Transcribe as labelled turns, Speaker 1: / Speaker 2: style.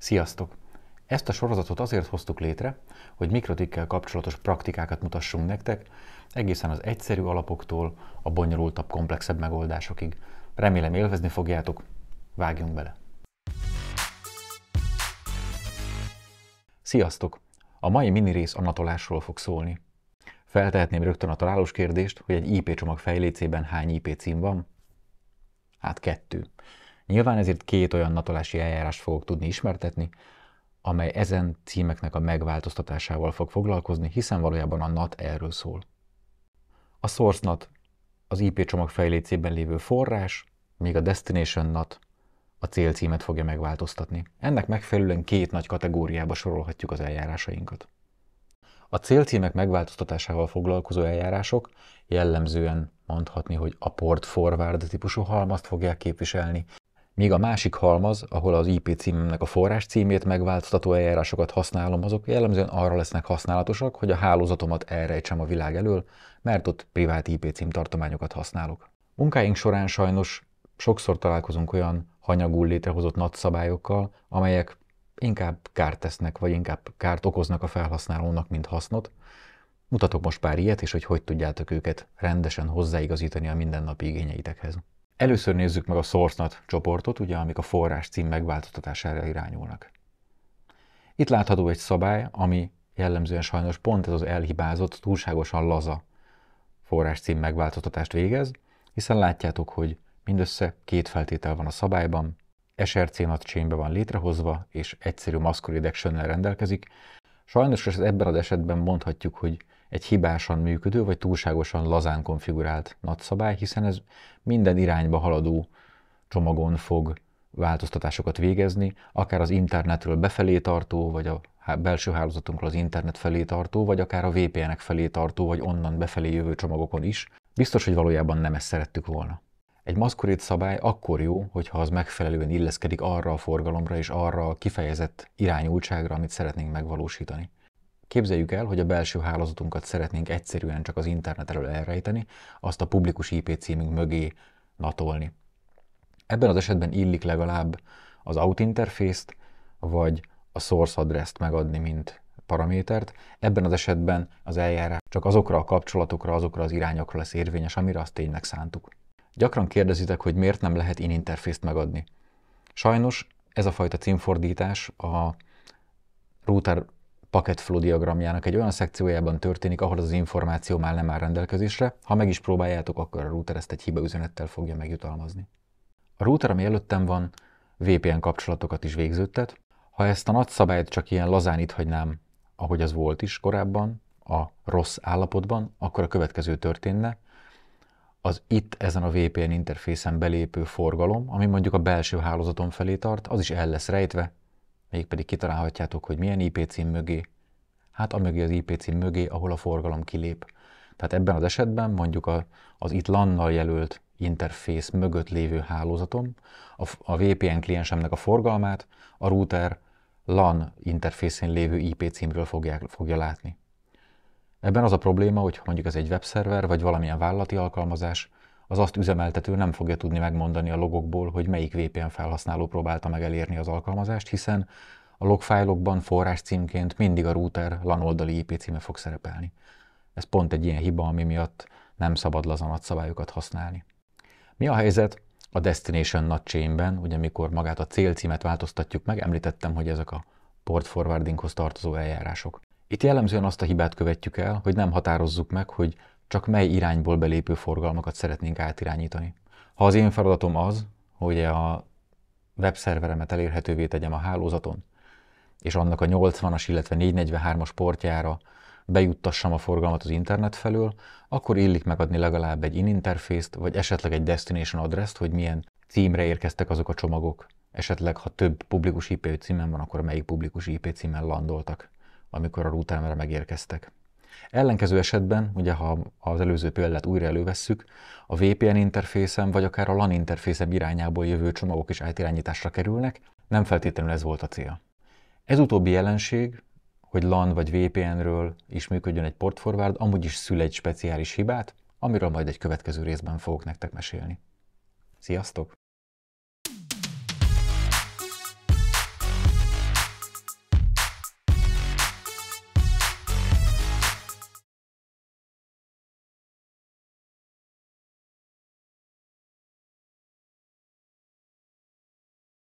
Speaker 1: Sziasztok! Ezt a sorozatot azért hoztuk létre, hogy mikrotikkel kapcsolatos praktikákat mutassunk nektek, egészen az egyszerű alapoktól a bonyolultabb, komplexebb megoldásokig. Remélem élvezni fogjátok, vágjunk bele! Sziasztok! A mai mini rész a natolásról fog szólni. Feltehetném rögtön a találós kérdést, hogy egy IP csomag fejlécében hány IP cím van? Hát kettő. Nyilván ezért két olyan natolási eljárást fogok tudni ismertetni, amely ezen címeknek a megváltoztatásával fog foglalkozni, hiszen valójában a NAT erről szól. A source NAT az IP csomag fejlécében lévő forrás, míg a destination NAT a célcímet fogja megváltoztatni. Ennek megfelelően két nagy kategóriába sorolhatjuk az eljárásainkat. A célcímek megváltoztatásával foglalkozó eljárások jellemzően mondhatni, hogy a port forward típusú halmazt fogják képviselni, míg a másik halmaz, ahol az IP címemnek a forrás címét megváltoztató eljárásokat használom, azok jellemzően arra lesznek használatosak, hogy a hálózatomat elrejtsem a világ elől, mert ott privát IP cím tartományokat használok. Munkáink során sajnos sokszor találkozunk olyan hanyagul létrehozott nagyszabályokkal, amelyek inkább kárt tesznek, vagy inkább kárt okoznak a felhasználónak, mint hasznot. Mutatok most pár ilyet, és hogy hogy tudjátok őket rendesen hozzáigazítani a mindennapi igényeitekhez. Először nézzük meg a SourceNet csoportot, ugye, amik a forrás cím megváltoztatására irányulnak. Itt látható egy szabály, ami jellemzően sajnos pont ez az elhibázott, túlságosan laza forrás cím megváltoztatást végez, hiszen látjátok, hogy mindössze két feltétel van a szabályban, SRC nat van létrehozva, és egyszerű masquerade rendelkezik. Sajnos ebben az esetben mondhatjuk, hogy egy hibásan működő vagy túlságosan lazán konfigurált nagyszabály, hiszen ez minden irányba haladó csomagon fog változtatásokat végezni, akár az internetről befelé tartó, vagy a belső hálózatunkról az internet felé tartó, vagy akár a VPN-ek felé tartó, vagy onnan befelé jövő csomagokon is. Biztos, hogy valójában nem ezt szerettük volna. Egy maszkorét szabály akkor jó, hogyha az megfelelően illeszkedik arra a forgalomra és arra a kifejezett irányultságra, amit szeretnénk megvalósítani. Képzeljük el, hogy a belső hálózatunkat szeretnénk egyszerűen csak az internet elől elrejteni, azt a publikus IP címünk mögé natolni. Ebben az esetben illik legalább az out interfészt, vagy a source address-t megadni, mint paramétert. Ebben az esetben az eljárás csak azokra a kapcsolatokra, azokra az irányokra lesz érvényes, amire azt tényleg szántuk. Gyakran kérdezitek, hogy miért nem lehet in interfészt megadni. Sajnos ez a fajta címfordítás a router packet flow diagramjának egy olyan szekciójában történik, ahol az információ már nem áll rendelkezésre. Ha meg is próbáljátok, akkor a router ezt egy hiba üzenettel fogja megjutalmazni. A router, ami előttem van, VPN kapcsolatokat is végződtet. Ha ezt a nagy szabályt csak ilyen lazán itt hagynám, ahogy az volt is korábban, a rossz állapotban, akkor a következő történne. Az itt ezen a VPN interfészen belépő forgalom, ami mondjuk a belső hálózaton felé tart, az is el lesz rejtve, mégpedig kitalálhatjátok, hogy milyen IP cím mögé, hát a mögé az IP cím mögé, ahol a forgalom kilép. Tehát ebben az esetben mondjuk a, az itt LAN-nal jelölt interfész mögött lévő hálózatom a, a VPN kliensemnek a forgalmát a router LAN interfészén lévő IP címről fogják, fogja látni. Ebben az a probléma, hogy mondjuk ez egy webszerver vagy valamilyen vállalati alkalmazás, az azt üzemeltető nem fogja tudni megmondani a logokból, hogy melyik VPN felhasználó próbálta meg elérni az alkalmazást, hiszen a logfájlokban forrás címként mindig a router LAN oldali IP címe fog szerepelni. Ez pont egy ilyen hiba, ami miatt nem szabad lazanat szabályokat használni. Mi a helyzet a Destination NAT ugye mikor magát a célcímet változtatjuk meg, említettem, hogy ezek a port forwardinghoz tartozó eljárások. Itt jellemzően azt a hibát követjük el, hogy nem határozzuk meg, hogy csak mely irányból belépő forgalmakat szeretnénk átirányítani. Ha az én feladatom az, hogy a webszerveremet elérhetővé tegyem a hálózaton, és annak a 80-as, illetve 443-as portjára bejuttassam a forgalmat az internet felől, akkor illik megadni legalább egy in-interfészt, vagy esetleg egy destination address hogy milyen címre érkeztek azok a csomagok. Esetleg, ha több publikus IP címen van, akkor melyik publikus IP címen landoltak, amikor a routermere megérkeztek. Ellenkező esetben, ugye ha az előző példát újra elővesszük, a VPN interfészem vagy akár a LAN interfészem irányából jövő csomagok is átirányításra kerülnek, nem feltétlenül ez volt a cél. Ez utóbbi jelenség, hogy LAN vagy VPN-ről is működjön egy portforward, amúgy is szül egy speciális hibát, amiről majd egy következő részben fogok nektek mesélni. Sziasztok!